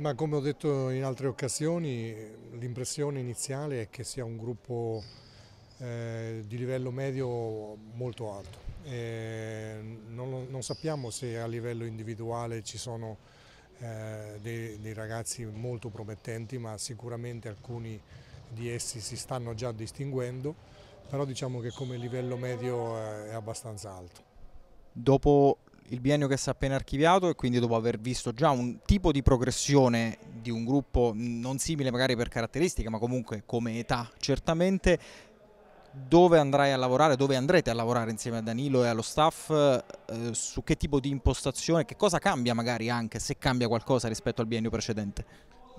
Ma come ho detto in altre occasioni, l'impressione iniziale è che sia un gruppo eh, di livello medio molto alto. Eh, non, non, sappiamo se a livello individuale ci sono eh, dei, dei, ragazzi molto promettenti, ma sicuramente alcuni di essi si stanno già distinguendo, però diciamo che come livello medio eh, è abbastanza alto. Dopo il biennio che si è appena archiviato e quindi dopo aver visto già un tipo di progressione di un gruppo non simile magari per caratteristiche ma comunque come età certamente dove andrai a lavorare, dove andrete a lavorare insieme a Danilo e allo staff, eh, su che tipo di impostazione, che cosa cambia magari anche se cambia qualcosa rispetto al biennio precedente?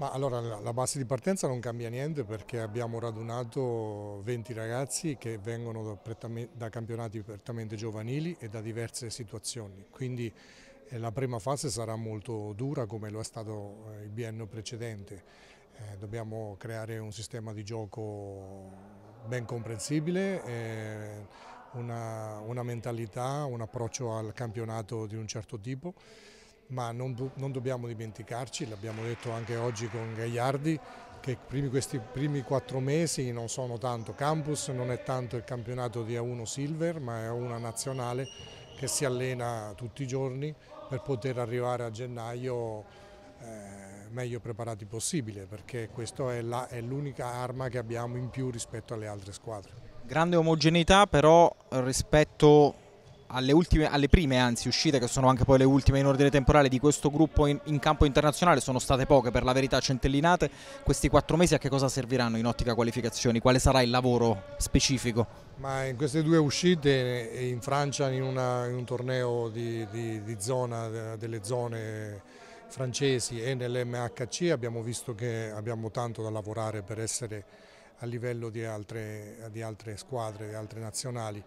Ma allora la base di partenza non cambia niente perché abbiamo radunato 20 ragazzi che vengono da, da campionati prettamente giovanili e da diverse situazioni, quindi eh, la prima fase sarà molto dura come lo è stato eh, il biennio precedente. Eh, dobbiamo creare un sistema di gioco ben comprensibile, eh, una, una mentalità, un approccio al campionato di un certo tipo ma non, non dobbiamo dimenticarci, l'abbiamo detto anche oggi con Gagliardi, che primi, questi primi quattro mesi non sono tanto campus, non è tanto il campionato di A1 Silver, ma è una nazionale che si allena tutti i giorni per poter arrivare a gennaio eh, meglio preparati possibile, perché questa è l'unica arma che abbiamo in più rispetto alle altre squadre. Grande omogeneità però rispetto alle, ultime, alle, prime anzi uscite, che sono anche poi le ultime in ordine temporale di questo gruppo in, in, campo internazionale, sono state poche per la verità centellinate. Questi quattro mesi a che cosa serviranno in ottica qualificazioni? Quale sarà il lavoro specifico? Ma in queste due uscite eh, in Francia in, una, in un torneo di, di, di zona, delle zone francesi e nell'MHC abbiamo visto che abbiamo tanto da lavorare per essere a livello di altre, di altre squadre, di altre nazionali.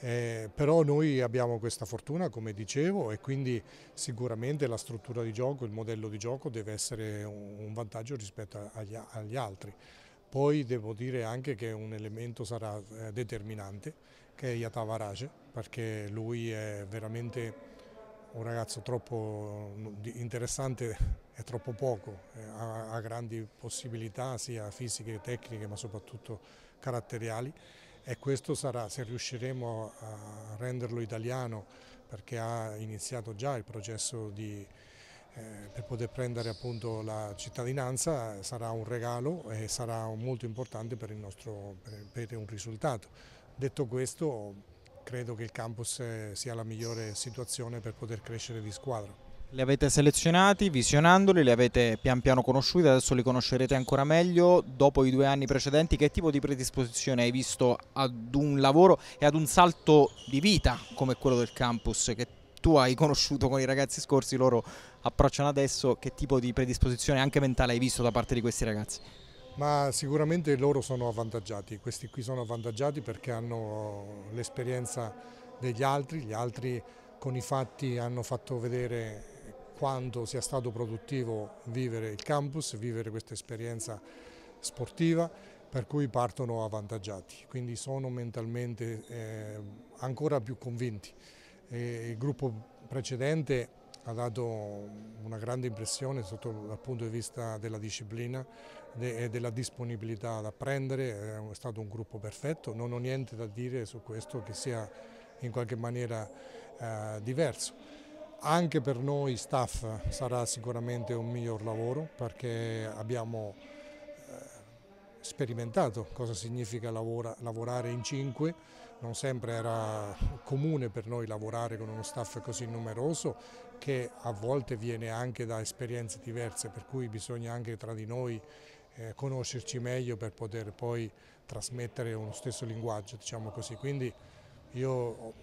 Eh, però noi abbiamo questa fortuna, come dicevo, e quindi sicuramente la struttura di gioco, il modello di gioco deve essere un, vantaggio rispetto agli, agli, altri. Poi devo dire anche che un elemento sarà eh, determinante, che è Yatavarage, perché lui è veramente un ragazzo troppo mm, interessante e troppo poco, eh, ha, ha grandi possibilità sia fisiche che tecniche, ma soprattutto caratteriali e questo sarà, se riusciremo a renderlo italiano, perché ha iniziato già il processo di, eh, per poter prendere appunto la cittadinanza, sarà un regalo e sarà molto importante per, il nostro, per, per un risultato. Detto questo, credo che il campus sia la migliore situazione per poter crescere di squadra. Li avete selezionati, visionandoli, li avete pian piano conosciuti, adesso li conoscerete ancora meglio. Dopo i due anni precedenti, che tipo di predisposizione hai visto ad un lavoro e ad un salto di vita come quello del campus? Che tu hai conosciuto con i ragazzi scorsi, loro approcciano adesso. Che tipo di predisposizione anche mentale hai visto da parte di questi ragazzi? Ma sicuramente loro sono avvantaggiati, questi qui sono avvantaggiati perché hanno l'esperienza degli altri, gli altri con i fatti hanno fatto vedere quanto sia stato produttivo vivere il campus, vivere questa esperienza sportiva, per cui partono avvantaggiati, quindi sono mentalmente eh, ancora più convinti. E il gruppo precedente ha dato una grande impressione sotto, dal punto di vista della disciplina e della disponibilità ad apprendere, è stato un gruppo perfetto, non ho niente da dire su questo che sia in qualche maniera eh, diverso. Anche per noi staff sarà sicuramente un miglior lavoro perché abbiamo eh, sperimentato cosa significa lavora, lavorare in cinque, non sempre era comune per noi lavorare con uno staff così numeroso che a volte viene anche da esperienze diverse, per cui bisogna anche tra di noi eh, conoscerci meglio per poter poi trasmettere uno stesso linguaggio, diciamo così. Quindi io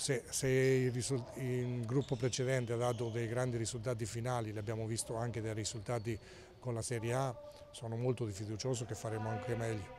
se, se il, il, gruppo precedente ha dato dei grandi risultati finali, l'abbiamo visto anche dai risultati con la Serie A, sono molto fiducioso che faremo anche meglio.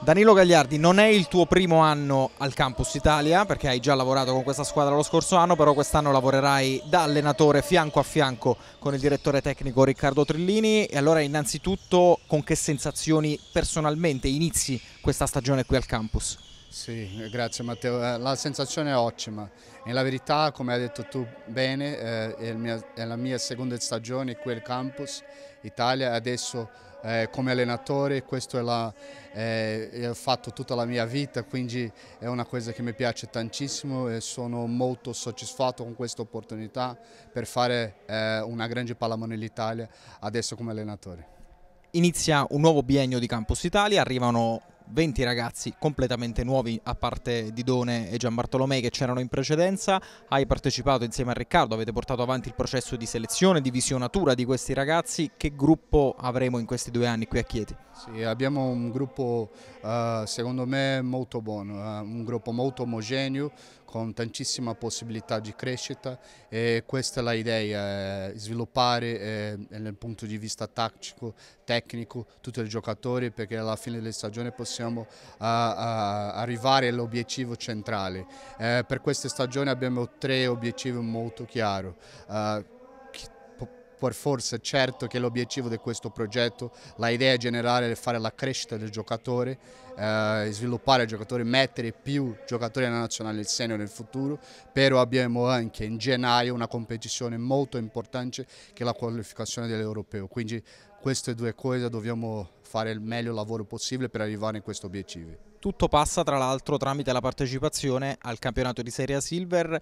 Danilo Gagliardi, non è il tuo primo anno al Campus Italia perché hai già lavorato con questa squadra lo scorso anno, però quest'anno lavorerai da allenatore fianco a fianco con il direttore tecnico Riccardo Trillini e allora innanzitutto con che sensazioni personalmente inizi questa stagione qui al Campus? Sì, eh, grazie Matteo. Eh, la sensazione è ottima e la verità, come hai detto tu bene, eh, è, la mia seconda stagione qui al campus Italia adesso come allenatore questo è la, eh, ho fatto tutta la mia vita, quindi è una cosa che mi piace tantissimo e sono molto soddisfatto con questa opportunità per fare eh, una grande pallamano in Italia adesso come allenatore. Inizia un nuovo biennio di Campus Italia, arrivano 20 ragazzi completamente nuovi a parte Didone e Gianbartolomei che c'erano in precedenza, hai partecipato insieme a Riccardo, avete portato avanti il processo di selezione, di visionatura di questi ragazzi, che gruppo avremo in questi due anni qui a Chieti? Sì, abbiamo un gruppo uh, secondo me molto buono, uh, un gruppo molto omogeneo con tantissima possibilità di crescita e questa è l'idea, eh, sviluppare eh, dal punto di vista tattico, tecnico, tutti i giocatori perché alla fine della stagione possiamo uh, arrivare all'obiettivo centrale. per questa stagione abbiamo tre obiettivi molto chiari per forza certo che l'obiettivo di questo progetto, l'idea generale è fare la crescita del giocatore, eh, sviluppare il giocatore, mettere più giocatori nella nazionale senior nel futuro, però abbiamo anche in gennaio una competizione molto importante che è la qualificazione dell'europeo, quindi queste due cose dobbiamo fare il meglio lavoro possibile per arrivare a questi obiettivi. Tutto passa tra l'altro tramite la partecipazione al campionato di Serie A Silver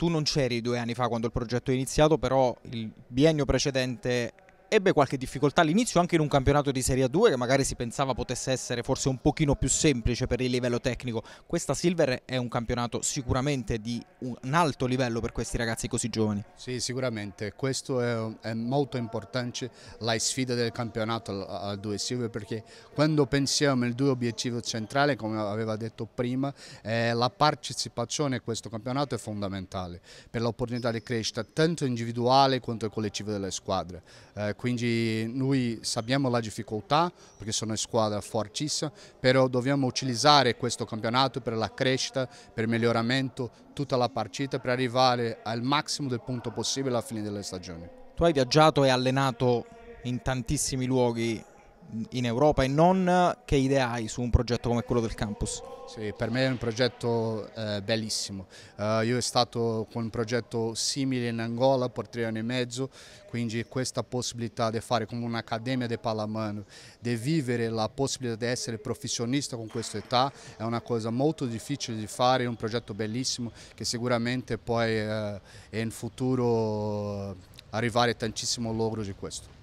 tu non c'eri due anni fa quando il progetto è iniziato, però il biennio precedente ebbe qualche difficoltà all'inizio anche in un campionato di Serie a 2 che magari si pensava potesse essere forse un pochino più semplice per il livello tecnico. Questa Silver è un campionato sicuramente di un alto livello per questi ragazzi così giovani. Sì, sicuramente. Questo è, è molto importante, la sfida del campionato a 2 Silver perché quando pensiamo al due obiettivo centrale, come aveva detto prima, eh, la partecipazione a questo campionato è fondamentale per l'opportunità di crescita tanto individuale quanto collettiva delle squadre. Eh, quindi noi sappiamo la difficoltà perché sono una squadra fortissima, però dobbiamo utilizzare questo campionato per la crescita, per il miglioramento, tutta la partita per arrivare al massimo del punto possibile alla fine della stagione. Tu hai viaggiato e allenato in tantissimi luoghi in Europa e non, eh, che idea hai su un progetto come quello del campus? Sì, per me è un progetto eh, bellissimo. Uh, io sono stato con un progetto simile in Angola per tre anni e mezzo, quindi questa possibilità di fare come un'accademia di pallamano, di vivere la possibilità di essere professionista con questa età è una cosa molto difficile di fare, è un progetto bellissimo che sicuramente poi eh, in futuro arrivare a tantissimo logro di questo.